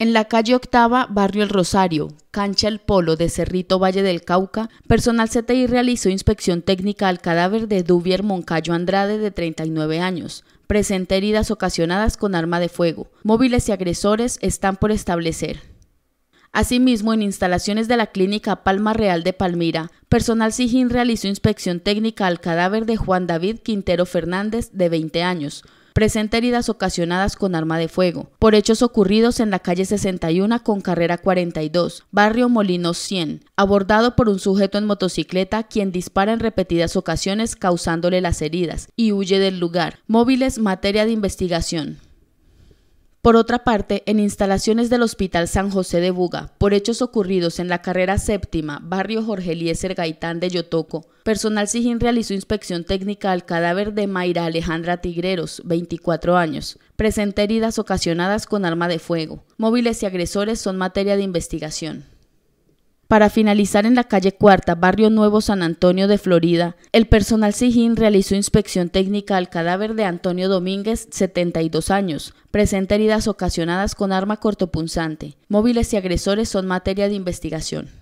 En la calle Octava, Barrio El Rosario, Cancha El Polo de Cerrito Valle del Cauca, personal CTI realizó inspección técnica al cadáver de Duvier Moncayo Andrade de 39 años. Presenta heridas ocasionadas con arma de fuego. Móviles y agresores están por establecer. Asimismo, en instalaciones de la Clínica Palma Real de Palmira, personal SIGIN realizó inspección técnica al cadáver de Juan David Quintero Fernández, de 20 años, presenta heridas ocasionadas con arma de fuego, por hechos ocurridos en la calle 61 con carrera 42, barrio Molinos 100, abordado por un sujeto en motocicleta quien dispara en repetidas ocasiones causándole las heridas y huye del lugar. Móviles materia de investigación. Por otra parte, en instalaciones del Hospital San José de Buga, por hechos ocurridos en la carrera séptima, barrio Jorge Eliezer Gaitán de Yotoco, personal SIGIN realizó inspección técnica al cadáver de Mayra Alejandra Tigreros, 24 años. Presenta heridas ocasionadas con arma de fuego. Móviles y agresores son materia de investigación. Para finalizar en la calle Cuarta, Barrio Nuevo San Antonio de Florida, el personal SIGIN realizó inspección técnica al cadáver de Antonio Domínguez, 72 años. Presenta heridas ocasionadas con arma cortopunzante. Móviles y agresores son materia de investigación.